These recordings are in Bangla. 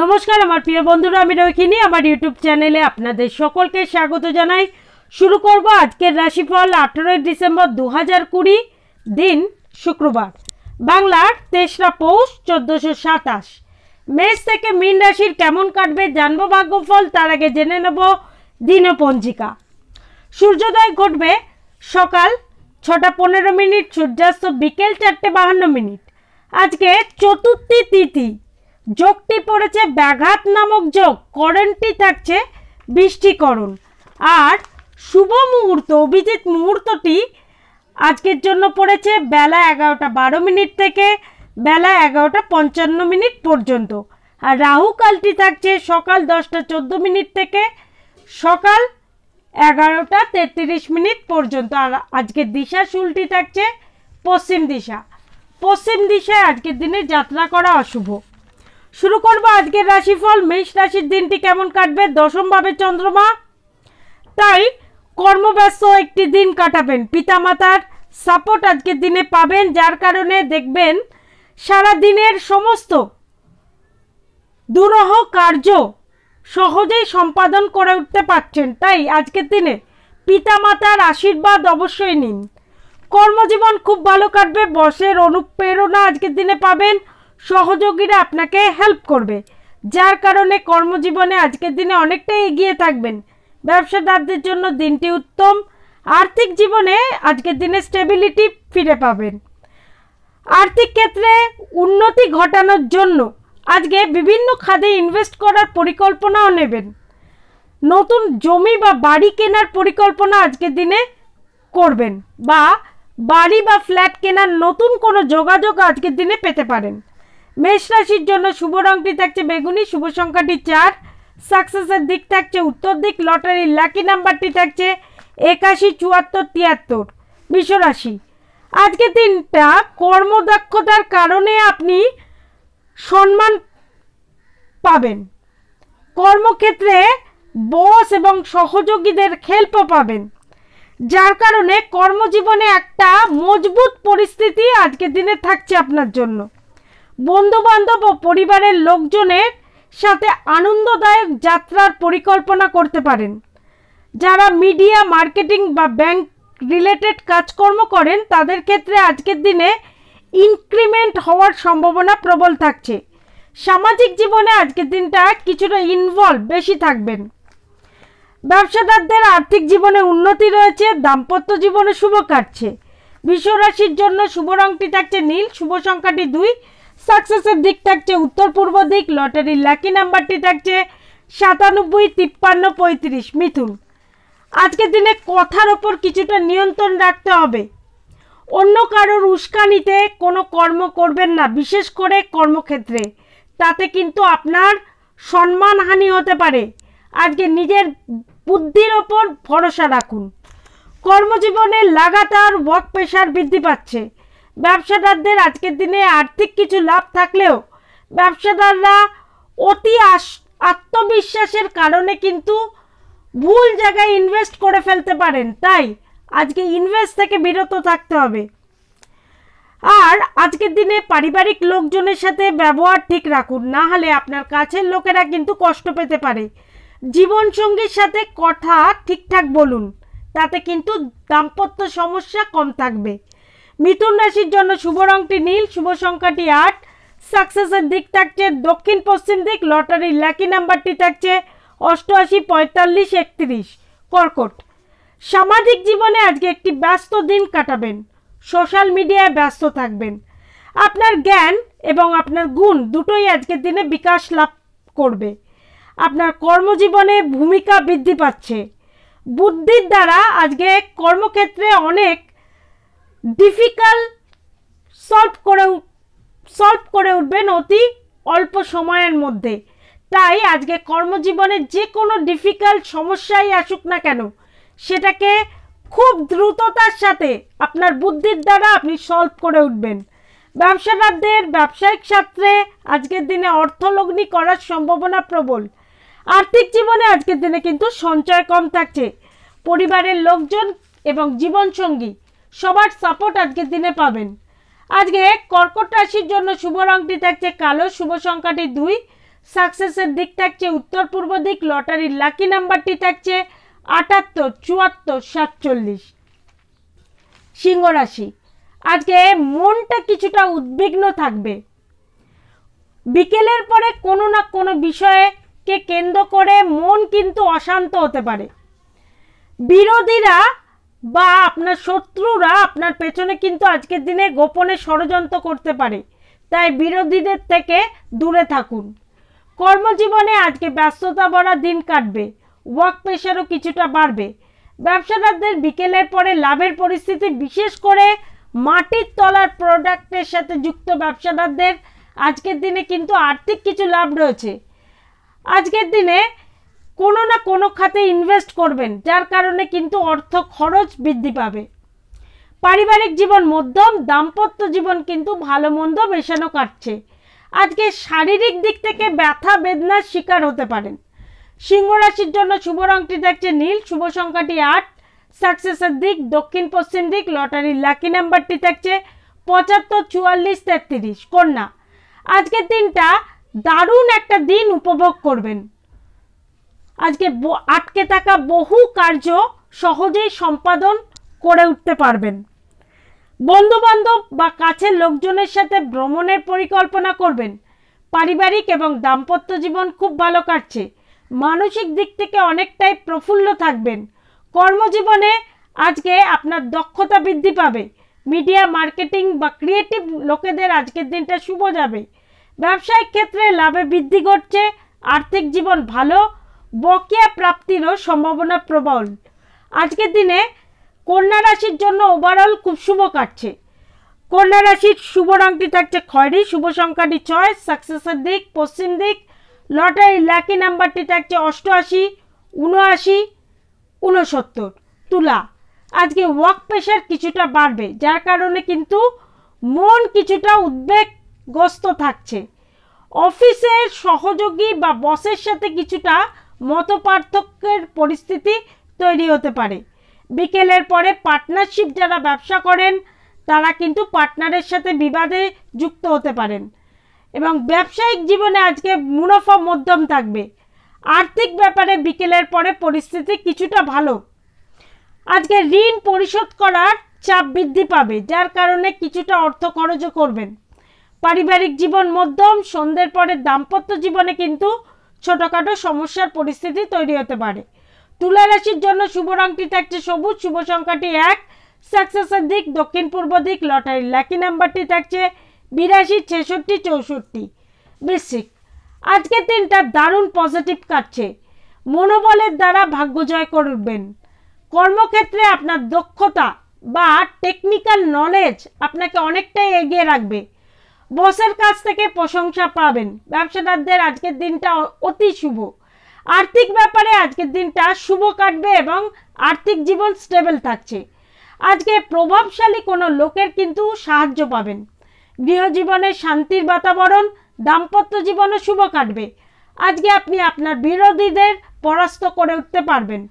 নমস্কার আমার প্রিয় বন্ধুরা আমি রোহিণী আমার ইউটিউব চ্যানেলে আপনাদের সকলকে স্বাগত জানাই শুরু করব আজকের রাশিফল আঠেরোই ডিসেম্বর দু হাজার কুড়ি দিন শুক্রবার বাংলার তেসরা পৌষ চোদ্দোশো সাতাশ মেষ থেকে মীন রাশির কেমন কাটবে জানবো ভাগ্যফল তার আগে জেনে নেব দিনপঞ্জিকা সূর্যোদয় ঘটবে সকাল ছটা পনেরো মিনিট সূর্যাস্ত বিকেল চারটে বাহান্ন মিনিট আজকে চতুর্থী তিথি যোগটি পড়েছে ব্যাঘাত নামক যোগ করণটি থাকছে বৃষ্টিকরণ আর শুভ মুহূর্ত অভিজিৎ মুহূর্তটি আজকের জন্য পড়েছে বেলা এগারোটা বারো মিনিট থেকে বেলা এগারোটা পঞ্চান্ন মিনিট পর্যন্ত আর রাহুকালটি থাকছে সকাল দশটা চোদ্দো মিনিট থেকে সকাল এগারোটা তেত্রিশ মিনিট পর্যন্ত আর আজকের দিশা শুলটি থাকছে পশ্চিম দিশা পশ্চিম দিশায় আজকের দিনে যাত্রা করা অশুভ শুরু করবো আজকের রাশিফল মেষ রাশির দিনটি কেমন কাটবে দশমভাবে চন্দ্রমা তাই কর্মব্যস্ত একটি দিন কাটাবেন পিতামাতার সাপোর্ট আজকের দিনে পাবেন যার কারণে দেখবেন সারা দিনের সমস্ত দুরহ কার্য সহজেই সম্পাদন করে উঠতে পারছেন তাই আজকের দিনে পিতামাতার আশীর্বাদ অবশ্যই নিন কর্মজীবন খুব ভালো কাটবে বসের অনুপ্রেরণা আজকের দিনে পাবেন সহযোগীরা আপনাকে হেল্প করবে যার কারণে কর্মজীবনে আজকের দিনে অনেকটাই এগিয়ে থাকবেন ব্যবসাদারদের জন্য দিনটি উত্তম আর্থিক জীবনে আজকের দিনে স্টেবিলিটি ফিরে পাবেন আর্থিক ক্ষেত্রে উন্নতি ঘটানোর জন্য আজকে বিভিন্ন খাদে ইনভেস্ট করার পরিকল্পনাও নেবেন নতুন জমি বা বাড়ি কেনার পরিকল্পনা আজকের দিনে করবেন বা বাড়ি বা ফ্ল্যাট কেনার নতুন কোনো যোগাযোগ আজকের দিনে পেতে পারেন মেষ রাশির জন্য শুভ রংটি থাকছে বেগুনি শুভ সংখ্যাটি চার সাকসেসের দিক থাকছে উত্তর দিক লটারির লাকি নাম্বারটি থাকছে একাশি চুয়াত্তর তিয়াত্তর বিশ্বরাশি আজকে দিনটা কর্মদক্ষতার কারণে আপনি সম্মান পাবেন কর্মক্ষেত্রে বস এবং সহযোগীদের খেল্প পাবেন যার কারণে কর্মজীবনে একটা মজবুত পরিস্থিতি আজকের দিনে থাকছে আপনার জন্য বন্ধুবান্ধব ও পরিবারের লোকজনের সাথে আনন্দদায়ক যাত্রার পরিকল্পনা করতে পারেন যারা মিডিয়া মার্কেটিং বা ব্যাংক রিলেটেড কাজকর্ম করেন তাদের ক্ষেত্রে আজকের দিনে ইনক্রিমেন্ট হওয়ার সম্ভাবনা প্রবল থাকছে সামাজিক জীবনে আজকের দিনটা কিছুটা ইনভলভ বেশি থাকবেন ব্যবসাদারদের আর্থিক জীবনে উন্নতি রয়েছে দাম্পত্য জীবনে শুভ কাটছে বিশ্বরাশির জন্য শুভ রংটি থাকছে নীল শুভ সংখ্যাটি দুই সাকসেসের দিক থাকছে উত্তর পূর্ব দিক লটারির লাকি নাম্বারটি থাকছে সাতানব্বই তিপ্পান্ন পঁয়ত্রিশ মিথুন আজকের দিনে কথার ওপর কিছুটা নিয়ন্ত্রণ রাখতে হবে অন্য কারোর উস্কানিতে কোনো কর্ম করবেন না বিশেষ করে কর্মক্ষেত্রে তাতে কিন্তু আপনার সম্মানহানি হতে পারে আজকে নিজের বুদ্ধির ওপর ভরসা রাখুন কর্মজীবনে লাগাতার ওয়ার্ক প্রেশার বৃদ্ধি পাচ্ছে ব্যবসাদারদের আজকের দিনে আর্থিক কিছু লাভ থাকলেও ব্যবসাদাররা অতি আত্মবিশ্বাসের কারণে কিন্তু ভুল জায়গায় ইনভেস্ট করে ফেলতে পারেন তাই আজকে ইনভেস্ট থেকে বিরত থাকতে হবে আর আজকের দিনে পারিবারিক লোকজনের সাথে ব্যবহার ঠিক রাখুন না হলে আপনার কাছের লোকেরা কিন্তু কষ্ট পেতে পারে জীবনসঙ্গীর সাথে কথা ঠিকঠাক বলুন তাতে কিন্তু দাম্পত্য সমস্যা কম থাকবে মিথুন রাশির জন্য শুভ রংটি নীল শুভ সংখ্যাটি আট সাকসেসের দিক থাকছে দক্ষিণ পশ্চিম দিক লটারির লাকি নাম্বারটি থাকছে অষ্টআশি পঁয়তাল্লিশ একত্রিশ কর্কট সামাজিক জীবনে আজকে একটি ব্যস্ত দিন কাটাবেন সোশ্যাল মিডিয়ায় ব্যস্ত থাকবেন আপনার জ্ঞান এবং আপনার গুণ দুটোই আজকের দিনে বিকাশ লাভ করবে আপনার কর্মজীবনে ভূমিকা বৃদ্ধি পাচ্ছে বুদ্ধির দ্বারা আজকে কর্মক্ষেত্রে অনেক ডিফিকাল্ট সলভ করে সলভ করে উঠবেন অতি অল্প সময়ের মধ্যে তাই আজকে কর্মজীবনে যে কোনো ডিফিকাল্ট সমস্যাই আসুক না কেন সেটাকে খুব দ্রুততার সাথে আপনার বুদ্ধির দ্বারা আপনি সলভ করে উঠবেন ব্যবসাদারদের ব্যবসায়িক ক্ষেত্রে আজকের দিনে অর্থলগ্নি করার সম্ভাবনা প্রবল আর্থিক জীবনে আজকের দিনে কিন্তু সঞ্চয় কম থাকছে পরিবারের লোকজন এবং জীবনসঙ্গী সবার সাপোর্ট আজকের দিনে পাবেন আজকে কর্কট রাশির জন্য শুভ রঙটি থাকছে কালো শুভ সংখ্যাটি দুই সাকসেসের দিক থাকছে উত্তর পূর্ব দিক লটারির লাকি নাম্বারটি থাকছে আটাত্তর চুয়াত্তর সাতচল্লিশ সিংহ রাশি আজকে মনটা কিছুটা উদ্বিগ্ন থাকবে বিকেলের পরে কোনো না কোনো বিষয়েকে কেন্দ্র করে মন কিন্তু অশান্ত হতে পারে বিরোধীরা বা আপনার শত্রুরা আপনার পেছনে কিন্তু আজকের দিনে গোপনে ষড়যন্ত্র করতে পারে তাই বিরোধীদের থেকে দূরে থাকুন কর্মজীবনে আজকে ব্যস্ততা বড়া দিন কাটবে ওয়ার্ক প্রেশারও কিছুটা বাড়বে ব্যবসাদারদের বিকেলের পরে লাভের পরিস্থিতি বিশেষ করে মাটির তলার প্রোডাক্টের সাথে যুক্ত ব্যবসাদারদের আজকের দিনে কিন্তু আর্থিক কিছু লাভ রয়েছে আজকের দিনে কোনো না কোনো খাতে ইনভেস্ট করবেন যার কারণে কিন্তু অর্থ খরচ বৃদ্ধি পাবে পারিবারিক জীবন মধ্যম দাম্পত্য জীবন কিন্তু ভালো মন্দ মেশানো কাটছে আজকে শারীরিক দিক থেকে ব্যথা বেদনার শিকার হতে পারেন সিংহ রাশির জন্য শুভ রঙটি দেখছে নীল শুভ সংখ্যাটি আট সাকসেসের দিক দক্ষিণ পশ্চিম দিক লটারির লাকি নাম্বারটি থাকছে পঁচাত্তর চুয়াল্লিশ তেত্রিশ কন্যা আজকের দিনটা দারুণ একটা দিন উপভোগ করবেন আজকে আটকে থাকা বহু কার্য সহজেই সম্পাদন করে উঠতে পারবেন বন্ধুবান্ধব বা কাছের লোকজনের সাথে ভ্রমণের পরিকল্পনা করবেন পারিবারিক এবং দাম্পত্য জীবন খুব ভালো কাটছে মানসিক দিক থেকে অনেকটাই প্রফুল্ল থাকবেন কর্মজীবনে আজকে আপনার দক্ষতা বৃদ্ধি পাবে মিডিয়া মার্কেটিং বা ক্রিয়েটিভ লোকেদের আজকের দিনটা শুভ যাবে ব্যবসায়িক ক্ষেত্রে লাভে বৃদ্ধি ঘটছে আর্থিক জীবন ভালো বকেয়া প্রাপ্তিরও সম্ভাবনা প্রবল আজকের দিনে কন্যা রাশির জন্য ওভারঅল খুব শুভ কাটছে কন্যা রাশির শুভ রঙটি থাকছে খয়রি শুভ সংখ্যাটি ছয় সাকসেসের দিক পশ্চিম দিক লটারি লাকি নাম্বারটি থাকছে অষ্টআশি উনআশি উনসত্তর তুলা আজকে ওয়ার্ক প্রেশার কিছুটা বাড়বে যার কারণে কিন্তু মন কিছুটা উদ্বেগগ্রস্ত থাকছে অফিসের সহযোগী বা বসের সাথে কিছুটা মতপার্থক্যের পরিস্থিতি তৈরি হতে পারে বিকেলের পরে পার্টনারশিপ যারা ব্যবসা করেন তারা কিন্তু পার্টনারের সাথে বিবাদে যুক্ত হতে পারেন এবং ব্যবসায়িক জীবনে আজকে মুনাফা মধ্যম থাকবে আর্থিক ব্যাপারে বিকেলের পরে পরিস্থিতি কিছুটা ভালো আজকে ঋণ পরিশোধ করার চাপ বৃদ্ধি পাবে যার কারণে কিছুটা অর্থ খরচও করবেন পারিবারিক জীবন মধ্যম সন্ধ্যের পরে দাম্পত্য জীবনে কিন্তু ছোটোখাটো সমস্যার পরিস্থিতি তৈরি হতে পারে তুলা রাশির জন্য শুভ রঙটি থাকছে সবুজ শুভ সংখ্যাটি এক সাকসেসের দিক দক্ষিণ পূর্ব দিক লটারি লাকি নাম্বারটি থাকছে বিরাশি ছেষট্টি চৌষট্টি বৃশ্চিক আজকে দিনটা দারুণ পজিটিভ কাটছে মনোবলের দ্বারা ভাগ্য জয় করবেন কর্মক্ষেত্রে আপনার দক্ষতা বা টেকনিক্যাল নলেজ আপনাকে অনেকটাই এগিয়ে রাখবে বসের কাছ থেকে প্রশংসা পাবেন ব্যবসাদারদের আজকের দিনটা অতি শুভ আর্থিক ব্যাপারে আজকের দিনটা শুভ কাটবে এবং আর্থিক জীবন স্টেবল থাকছে আজকে প্রভাবশালী কোনো লোকের কিন্তু সাহায্য পাবেন গৃহজীবনে শান্তির বাতাবরণ দাম্পত্য জীবনে শুভ কাটবে আজকে আপনি আপনার বিরোধীদের পরাস্ত করে উঠতে পারবেন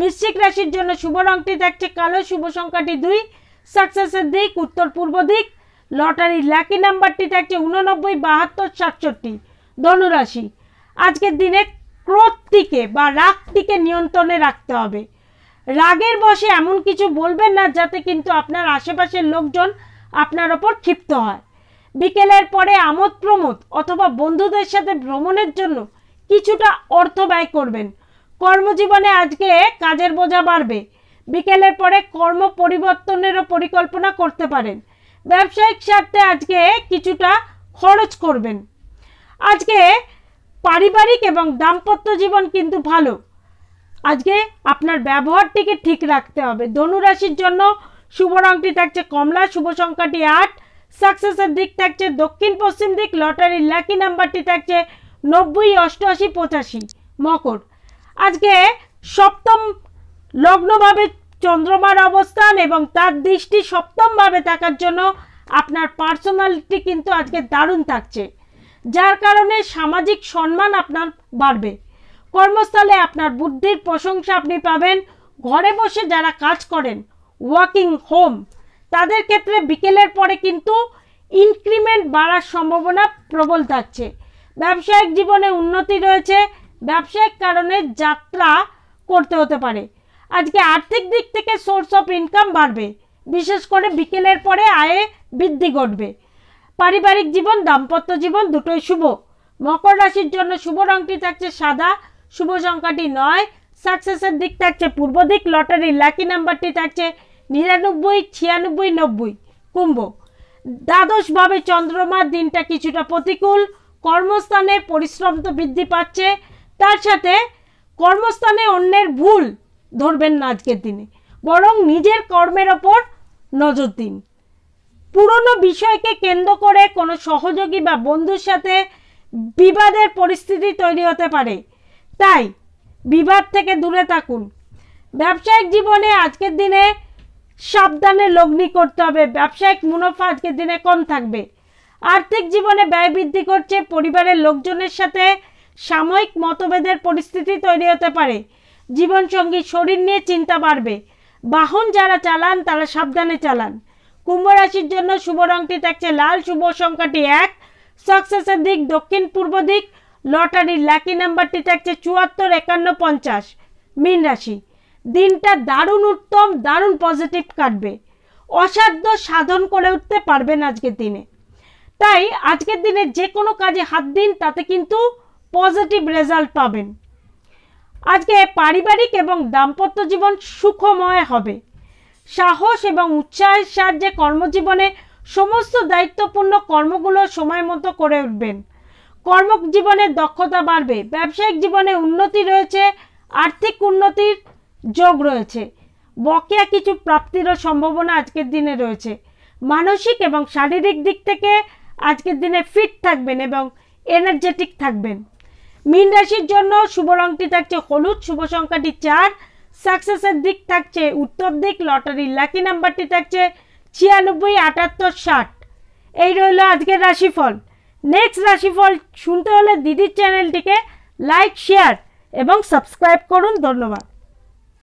বৃশ্চিক রাশির জন্য শুভ রঙটি থাকছে কালো শুভ সংখ্যাটি দুই সাকসেসের দিক উত্তর পূর্ব দিক লটারি লাকি নাম্বারটি থাকছে উননব্বই বাহাত্তর সাতষট্টি ধনুরাশি আজকের দিনে ক্রোধটিকে বা রাগটিকে নিয়ন্ত্রণে রাখতে হবে রাগের বসে এমন কিছু বলবেন না যাতে কিন্তু আপনার আশেপাশের লোকজন আপনার ওপর ক্ষিপ্ত হয় বিকেলের পরে আমোদ প্রমোদ অথবা বন্ধুদের সাথে ভ্রমণের জন্য কিছুটা অর্থ ব্যয় করবেন কর্মজীবনে আজকে কাজের বোঝা বাড়বে বিকেলের পরে কর্ম পরিবর্তনেরও পরিকল্পনা করতে পারেন ব্যবসায়িক স্বার্থে আজকে কিছুটা খরচ করবেন আজকে পারিবারিক এবং দাম্পত্য জীবন কিন্তু ভালো আজকে আপনার ব্যবহারটিকে ঠিক রাখতে হবে ধনুরাশির জন্য শুভ রঙটি থাকছে কমলা শুভ সংখ্যাটি আট সাকসেসের দিক থাকছে দক্ষিণ পশ্চিম দিক লটারির লাকি নাম্বারটি থাকছে নব্বই অষ্টআশি পঁচাশি মকর আজকে সপ্তম লগ্নভাবে চন্দ্রমার অবস্থান এবং তার দৃষ্টি সপ্তমভাবে থাকার জন্য আপনার পার্সোনালিটি কিন্তু আজকে দারুণ থাকছে যার কারণে সামাজিক সম্মান আপনার বাড়বে কর্মস্থলে আপনার বুদ্ধির প্রশংসা আপনি পাবেন ঘরে বসে যারা কাজ করেন ওয়াকিং হোম তাদের ক্ষেত্রে বিকেলের পরে কিন্তু ইনক্রিমেন্ট বাড়ার সম্ভাবনা প্রবল থাকছে ব্যবসায়িক জীবনে উন্নতি রয়েছে ব্যবসায়িক কারণে যাত্রা করতে হতে পারে আজকে আর্থিক দিক থেকে সোর্স অফ ইনকাম বাড়বে বিশেষ করে বিকেলের পরে আয়ে বৃদ্ধি ঘটবে পারিবারিক জীবন দাম্পত্য জীবন দুটোই শুভ মকর রাশির জন্য শুভ রঙটি থাকছে সাদা শুভ সংখ্যাটি নয় সাকসেসের দিক থাকছে পূর্ব দিক লটারি লাকি নাম্বারটি থাকছে নিরানব্বই ছিয়ানব্বই নব্বই কুম্ভ দ্বাদশভাবে চন্দ্রমার দিনটা কিছুটা প্রতিকূল কর্মস্থানে পরিশ্রম তো বৃদ্ধি পাচ্ছে তার সাথে কর্মস্থানে অন্যের ভুল ধরবেন না আজকের দিনে বরং নিজের কর্মের ওপর নজর দিন পুরনো বিষয়কে কেন্দ্র করে কোনো সহযোগী বা বন্ধুর সাথে বিবাদের পরিস্থিতি তৈরি হতে পারে তাই বিবাদ থেকে দূরে থাকুন ব্যবসায়িক জীবনে আজকের দিনে সাবধানে লগ্নি করতে হবে ব্যবসায়িক মুনাফা আজকের দিনে কম থাকবে আর্থিক জীবনে ব্যয় বৃদ্ধি করছে পরিবারের লোকজনের সাথে সাময়িক মতভেদের পরিস্থিতি তৈরি হতে পারে জীবনসঙ্গী শরীর নিয়ে চিন্তা বাড়বে বাহন যারা চালান তারা সাবধানে চালান কুম্ভ রাশির জন্য শুভ রঙটি থাকছে লাল শুভ সংখ্যাটি এক সাকসেসের দিক দক্ষিণ পূর্ব দিক লটারির লাকি নাম্বারটি থাকছে চুয়াত্তর একান্ন পঞ্চাশ মীন রাশি দিনটা দারুণ উত্তম দারুণ পজিটিভ কাটবে অসাধ্য সাধন করে উঠতে পারবেন আজকের দিনে তাই আজকের দিনে যে কোনো কাজে হাত দিন তাতে কিন্তু পজিটিভ রেজাল্ট পাবেন আজকে পারিবারিক এবং দাম্পত্য জীবন সুখময় হবে সাহস এবং উৎসাহের সাহায্যে কর্মজীবনে সমস্ত দায়িত্বপূর্ণ কর্মগুলো সময় মতো করে উঠবেন কর্মজীবনের দক্ষতা বাড়বে ব্যবসায়িক জীবনে উন্নতি রয়েছে আর্থিক উন্নতির যোগ রয়েছে বকেয়া কিছু প্রাপ্তিরও সম্ভাবনা আজকের দিনে রয়েছে মানসিক এবং শারীরিক দিক থেকে আজকের দিনে ফিট থাকবেন এবং এনার্জেটিক থাকবেন মিন রাশির জন্য শুভ রংটি থাকছে হলুদ শুভ সংখ্যাটি চার সাকসেসের দিক থাকছে উত্তর দিক লটারির লাকি নাম্বারটি থাকছে ছিয়ানব্বই আটাত্তর ষাট এই রইল আজকের রাশিফল নেক্সট রাশিফল শুনতে হলে দিদির চ্যানেলটিকে লাইক শেয়ার এবং সাবস্ক্রাইব করুন ধন্যবাদ